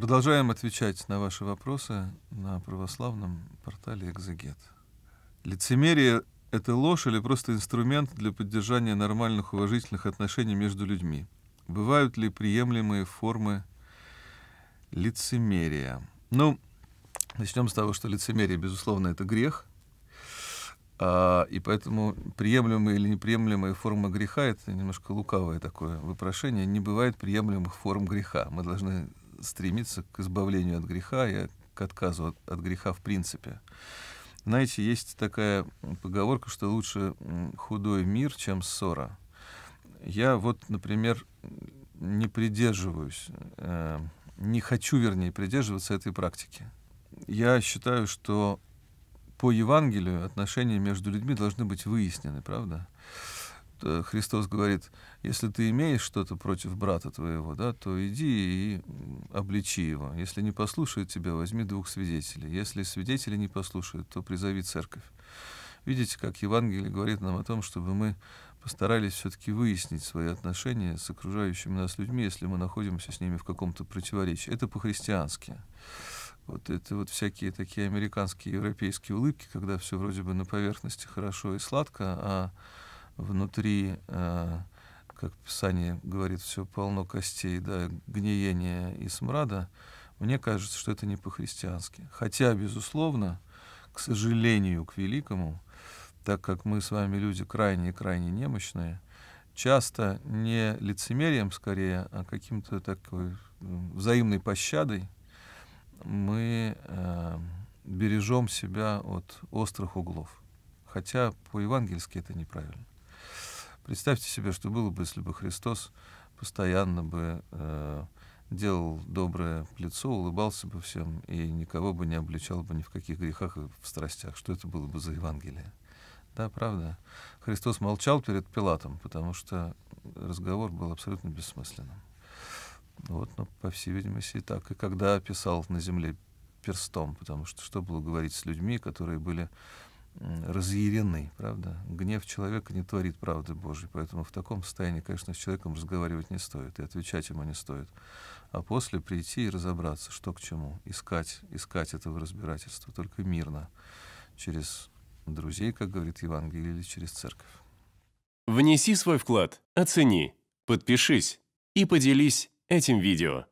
Продолжаем отвечать на ваши вопросы на православном портале «Экзегет». Лицемерие — это ложь или просто инструмент для поддержания нормальных уважительных отношений между людьми? Бывают ли приемлемые формы лицемерия? Ну, начнем с того, что лицемерие, безусловно, это грех. А, и поэтому приемлемые или неприемлемые формы греха — это немножко лукавое такое вопрошение. Не бывает приемлемых форм греха. Мы должны стремится к избавлению от греха и к отказу от, от греха в принципе. Знаете, есть такая поговорка, что лучше худой мир, чем ссора. Я вот, например, не придерживаюсь, э, не хочу, вернее, придерживаться этой практики. Я считаю, что по Евангелию отношения между людьми должны быть выяснены, правда? Э, Христос говорит, если ты имеешь что-то против брата твоего, да, то иди и обличи его. Если не послушает тебя, возьми двух свидетелей. Если свидетели не послушают, то призови церковь. Видите, как Евангелие говорит нам о том, чтобы мы постарались все-таки выяснить свои отношения с окружающими нас людьми, если мы находимся с ними в каком-то противоречии. Это по-христиански. Вот это вот всякие такие американские, европейские улыбки, когда все вроде бы на поверхности хорошо и сладко, а внутри, э, как Писание говорит, все полно костей, да, гниения и смрада, мне кажется, что это не по-христиански. Хотя, безусловно, к сожалению, к великому, так как мы с вами люди крайне-крайне немощные, часто не лицемерием скорее, а каким-то такой взаимной пощадой мы э, бережем себя от острых углов. Хотя по-евангельски это неправильно. Представьте себе, что было бы, если бы Христос постоянно бы э, делал доброе лицо, улыбался бы всем и никого бы не обличал бы ни в каких грехах и в страстях. Что это было бы за Евангелие? Да, правда. Христос молчал перед Пилатом, потому что разговор был абсолютно бессмысленным. Вот, но, по всей видимости, и так. И когда писал на земле перстом, потому что что было говорить с людьми, которые были разъярены, правда? Гнев человека не творит правды Божьей, поэтому в таком состоянии, конечно, с человеком разговаривать не стоит и отвечать ему не стоит. А после прийти и разобраться, что к чему, искать, искать этого разбирательства, только мирно, через друзей, как говорит Евангелие, или через церковь. Внеси свой вклад, оцени, подпишись и поделись этим видео.